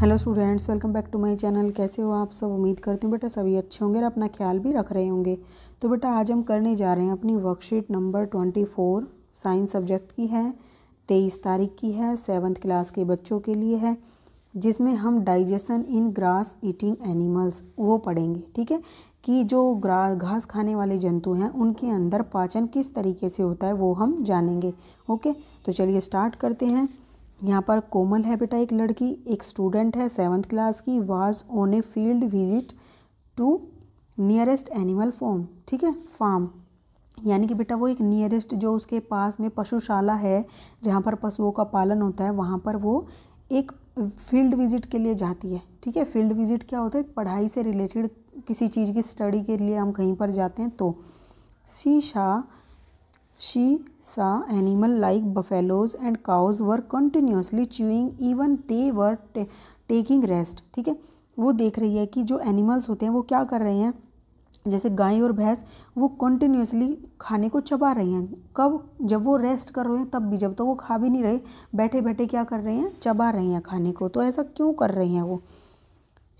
Hello students welcome back to my channel कैसे हो आप सब उम्मीद करती हूँ बेटा सभी अच्छे होंगे और अपना ख्याल भी रख रहे होंगे तो बेटा आज हम करने जा रहे हैं अपनी worksheet number twenty four science subject की है तेईस तारीख की है सेवन्थ क्लास के बच्चों के लिए है जिसमें हम digestion in grass eating animals वो पढ़ेंगे ठीक है कि जो घास खाने वाले जंतु हैं उनके अंदर पाचन किस तरीके से होता है वो हम जानेंगे ओके तो चलिए स्टार्ट करते हैं यहाँ पर कोमल बेटा एक लड़की एक स्टूडेंट है सेवन्थ क्लास की was on a field visit to nearest animal farm ठीक है फार्म यानी कि बेटा वो एक नियरेस्ट जो उसके पास में पशुशाला है जहाँ पर पशुओं का पालन होता है वहाँ पर वो एक फील्ड विजिट के लिए जाती है ठीक है फील्ड विजिट क्या होता है पढ़ाई से रिलेटेड किसी चीज़ की स्टडी के लिए हम कहीं पर जाते हैं तो शीशा She saw animals like buffaloes and cows were continuously chewing even they were taking rest. ठीक है वो देख रही है कि जो एनिमल्स होते हैं वो क्या कर रहे हैं जैसे गाय और भैंस वो कंटिन्यूसली खाने को चबा रही हैं कब जब वो रेस्ट कर रहे हैं तब भी जब तक तो वो खा भी नहीं रहे बैठे बैठे क्या कर रहे हैं चबा रहे हैं खाने को तो ऐसा क्यों कर रहे हैं वो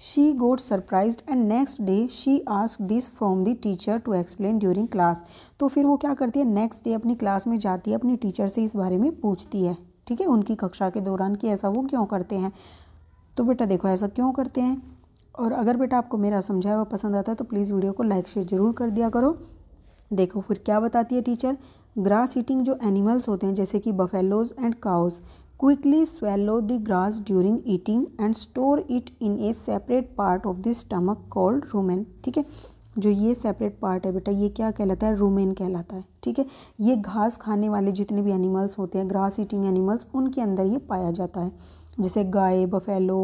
She got surprised and next day she asked this from the teacher to explain during class. तो फिर वो क्या करती है नेक्स्ट डे अपनी क्लास में जाती है अपनी टीचर से इस बारे में पूछती है ठीक है उनकी कक्षा के दौरान कि ऐसा वो क्यों करते हैं तो बेटा देखो ऐसा क्यों करते हैं और अगर बेटा आपको मेरा समझाया हुआ पसंद आता है तो प्लीज़ वीडियो को लाइक शेयर ज़रूर कर दिया करो देखो फिर क्या बताती है टीचर ग्रास ईटिंग जो एनिमल्स होते हैं जैसे कि buffaloes and cows quickly swallow the grass during eating and store it in a separate part of the stomach called rumen ठीक है जो ये सेपरेट पार्ट है बेटा ये क्या कहलाता है रूमेन कहलाता है ठीक है ये घास खाने वाले जितने भी एनिमल्स होते हैं ग्रास ईटिंग एनिमल्स उनके अंदर ये पाया जाता है जैसे गाय बफेलो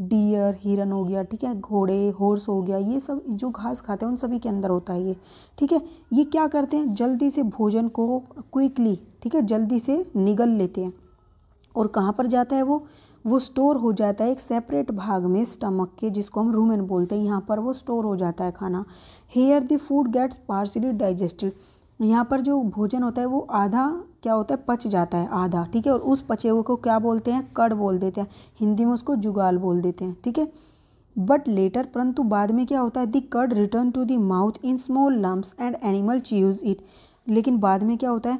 डियर हिरन हो गया ठीक है घोड़े हॉर्स हो गया ये सब जो घास खाते हैं उन सभी के अंदर होता है ये ठीक है ये क्या करते हैं जल्दी से भोजन को क्विकली ठीक है जल्दी से निगल लेते हैं और कहाँ पर जाता है वो वो स्टोर हो जाता है एक सेपरेट भाग में स्टमक के जिसको हम रूमेन बोलते हैं यहाँ पर वो स्टोर हो जाता है खाना here the food gets partially digested यहाँ पर जो भोजन होता है वो आधा क्या होता है पच जाता है आधा ठीक है और उस पचे हुए को क्या बोलते हैं कड़ बोल देते हैं हिंदी में उसको जुगाल बोल देते हैं ठीक है बट लेटर परंतु बाद में क्या होता है the cud return to the mouth in small lumps and animal chews it लेकिन बाद में क्या होता है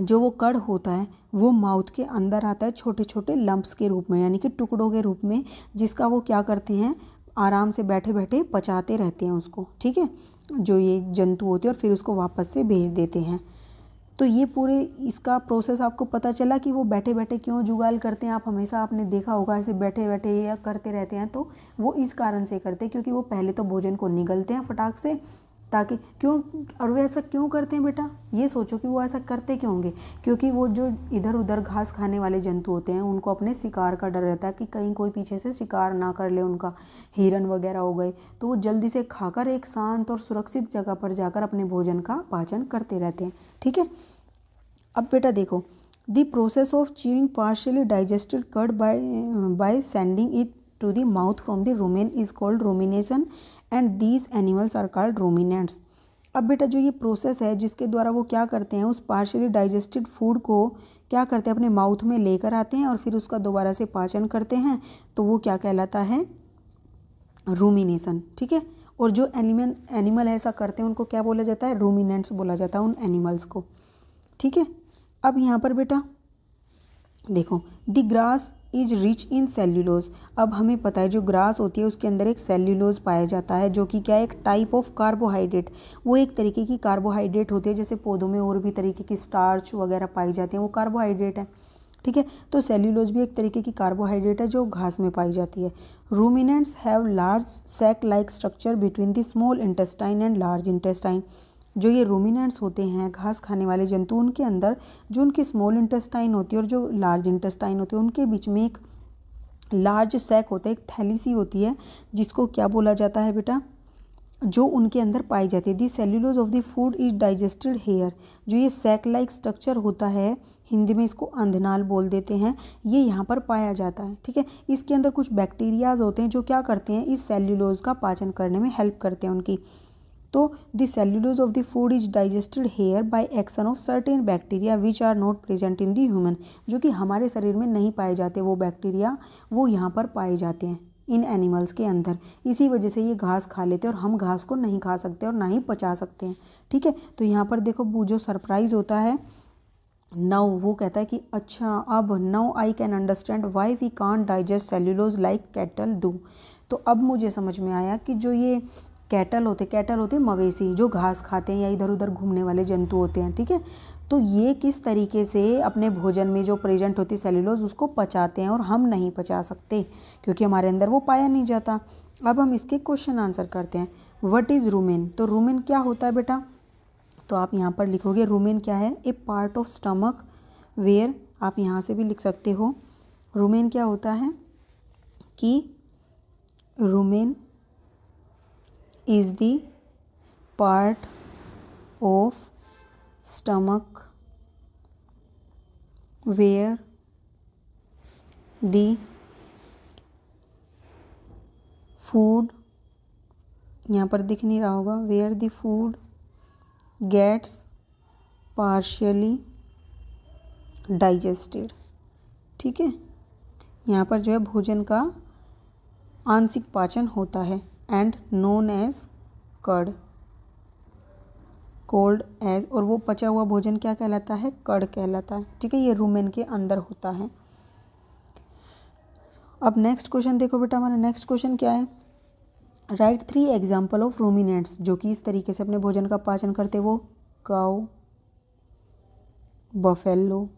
जो वो कड़ होता है वो माउथ के अंदर आता है छोटे छोटे लम्ब्स के रूप में यानी कि टुकड़ों के रूप में जिसका वो क्या करते हैं आराम से बैठे बैठे पचाते रहते हैं उसको ठीक है जो ये जंतु होते हैं और फिर उसको वापस से भेज देते हैं तो ये पूरे इसका प्रोसेस आपको पता चला कि वो बैठे बैठे क्यों जुगाल करते हैं आप हमेशा आपने देखा होगा ऐसे बैठे बैठे या करते रहते हैं तो वो इस कारण से करते हैं क्योंकि वो पहले तो भोजन को निगलते हैं फटाक से ताकि क्यों और वे ऐसा क्यों करते हैं बेटा ये सोचो कि वो ऐसा करते क्यों होंगे क्योंकि वो जो इधर उधर घास खाने वाले जंतु होते हैं उनको अपने शिकार का डर रहता है कि कहीं कोई पीछे से शिकार ना कर ले उनका हिरन वगैरह हो गए तो वो जल्दी से खाकर एक शांत और सुरक्षित जगह पर जाकर अपने भोजन का पाचन करते रहते हैं ठीक है अब बेटा देखो the process of chewing partially digested cud by by sending it to the mouth from the rumen is called rumination and these animals are called ruminants अब बेटा जो ये प्रोसेस है जिसके द्वारा वो क्या करते हैं उस पार्शली डाइजेस्टेड फूड को क्या करते हैं अपने माउथ में लेकर आते हैं और फिर उसका दोबारा से पाचन करते हैं तो वो क्या कहलाता है रूमिनेशन ठीक है और जो एनिमल एनिमल ऐसा करते हैं उनको क्या बोला जाता है रूमिनेंट्स बोला जाता है उन एनिमल्स को ठीक है अब यहाँ पर बेटा देखो the grass is rich in cellulose अब हमें पता है जो ग्रास होती है उसके अंदर एक सेल्यूलोज पाया जाता है जो कि क्या एक टाइप ऑफ कार्बोहाइड्रेट वो एक तरीके की कार्बोहाइड्रेट होती है जैसे पौधों में और भी तरीके की स्टार्च वगैरह पाई जाती हैं वो कार्बोहाइड्रेट है ठीक है तो सेल्यूलोज भी एक तरीके की कार्बोहाइड्रेट है जो घास में पाई जाती है ruminants have large sac like structure between the small intestine and large intestine जो ये रोमिनेंट्स होते हैं घास खाने वाले जंतु उनके अंदर जो उनकी स्मॉल इंटेस्टाइन होती है और जो लार्ज इंटेस्टाइन होती है उनके बीच में एक लार्ज सैक होता है एक थैली सी होती है जिसको क्या बोला जाता है बेटा जो उनके अंदर पाई जाती है the cellulose of the food is digested here जो ये सैक लाइक स्ट्रक्चर होता है हिंदी में इसको अंधनाल बोल देते हैं ये यहाँ पर पाया जाता है ठीक है इसके अंदर कुछ बैक्टीरियाज होते हैं जो क्या करते हैं इस सेल्यूलोज का पाचन करने में हेल्प करते हैं उनकी तो the cellulose of the food is digested here by action of certain bacteria which are not present in the human जो कि हमारे शरीर में नहीं पाए जाते वो बैक्टीरिया वो यहाँ पर पाए जाते हैं इन एनिमल्स के अंदर इसी वजह से ये घास खा लेते हैं और हम घास को नहीं खा सकते और ना ही पचा सकते हैं ठीक है तो यहाँ पर देखो जो सरप्राइज़ होता है नव वो कहता है कि अच्छा अब now I can understand why we can't digest cellulose like cattle do तो अब मुझे समझ में आया कि जो ये कैटल होते कैटल होते मवेशी जो घास खाते हैं या इधर उधर घूमने वाले जंतु होते हैं ठीक है तो ये किस तरीके से अपने भोजन में जो प्रेजेंट होती सेल्यूलोज उसको पचाते हैं और हम नहीं पचा सकते क्योंकि हमारे अंदर वो पाया नहीं जाता अब हम इसके क्वेश्चन आंसर करते हैं वट इज़ रूमेन तो रूमेन क्या होता है बेटा तो आप यहाँ पर लिखोगे रूमेन क्या है a part of stomach where आप यहाँ से भी लिख सकते हो रूमेन क्या होता है कि rumen is the part of stomach where the food यहाँ पर दिख नहीं रहा होगा where the food gets partially digested ठीक है यहाँ पर जो है भोजन का आंशिक पाचन होता है and known as cud called as और वो पचा हुआ भोजन क्या कहलाता है कड़ कहलाता है ठीक है ये रूमेन के अंदर होता है अब नेक्स्ट क्वेश्चन देखो बेटा हमारा नेक्स्ट क्वेश्चन क्या है right three example of ruminants जो कि इस तरीके से अपने भोजन का पाचन करते वो काओ बफेलो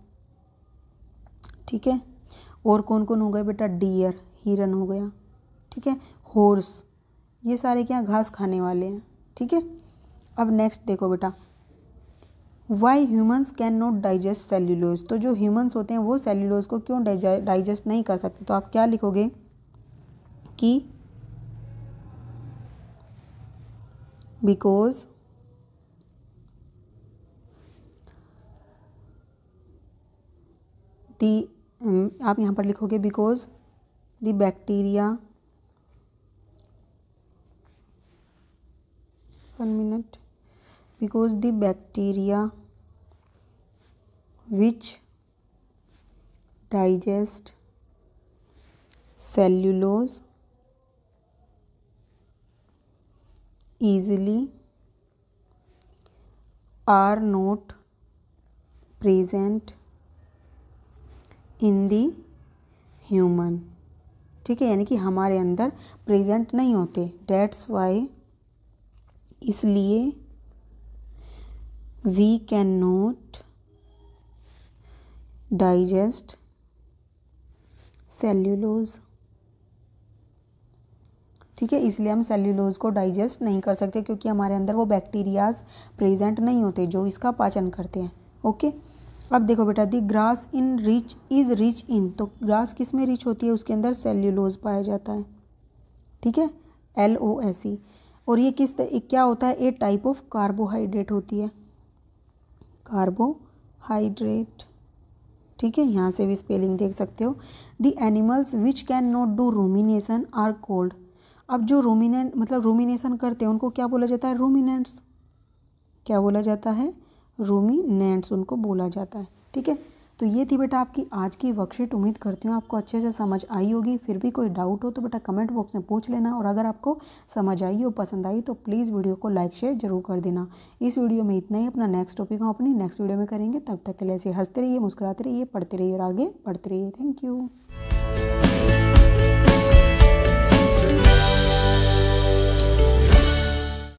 ठीक है और कौन कौन हो गए बेटा डियर हिरन हो गया ठीक है हॉर्स ये सारे क्या घास खाने वाले हैं ठीक है अब नेक्स्ट देखो बेटा why humans can not digest cellulose तो जो ह्यूमन्स होते हैं वो सेल्यूलोज को क्यों डाइजेस्ट नहीं कर सकते तो आप क्या लिखोगे कि बिकॉज दी आप यहाँ पर लिखोगे because the bacteria one minute because the bacteria which digest cellulose easily are not present in the human ठीक है यानी कि हमारे अंदर प्रेजेंट नहीं होते डेट्स वाई इसलिए we can not digest cellulose ठीक है इसलिए हम सेल्यूलोज को डाइजेस्ट नहीं कर सकते क्योंकि हमारे अंदर वो बैक्टीरियाज प्रेजेंट नहीं होते जो इसका पाचन करते हैं ओके अब देखो बेटा the grass in rich is rich in तो ग्रास किस में रिच होती है उसके अंदर सेल्यूलोज पाया जाता है ठीक है एल ओ एस ई और ये किस क्या होता है ए टाइप ऑफ कार्बोहाइड्रेट होती है कार्बोहाइड्रेट ठीक है यहाँ से भी स्पेलिंग देख सकते हो the animals which can not do rumination are called अब जो रोमिनेंट मतलब रोमिनेशन करते हैं उनको क्या बोला जाता है रोमिनेंट्स क्या बोला जाता है रोमिनेंट्स उनको बोला जाता है ठीक है तो ये थी बेटा आपकी आज की वर्कशीट उम्मीद करती हूँ आपको अच्छे से समझ आई होगी फिर भी कोई डाउट हो तो बेटा कमेंट बॉक्स में पूछ लेना और अगर आपको समझ आई हो पसंद आई तो प्लीज़ वीडियो को लाइक शेयर जरूर कर देना इस वीडियो में इतना ही अपना नेक्स्ट टॉपिक हम अपनी नेक्स्ट वीडियो में करेंगे तब तक के लिए ऐसे हंसते रहिए मुस्कुराते रहिए पढ़ते रहिए और आगे बढ़ते रहिए थैंक यू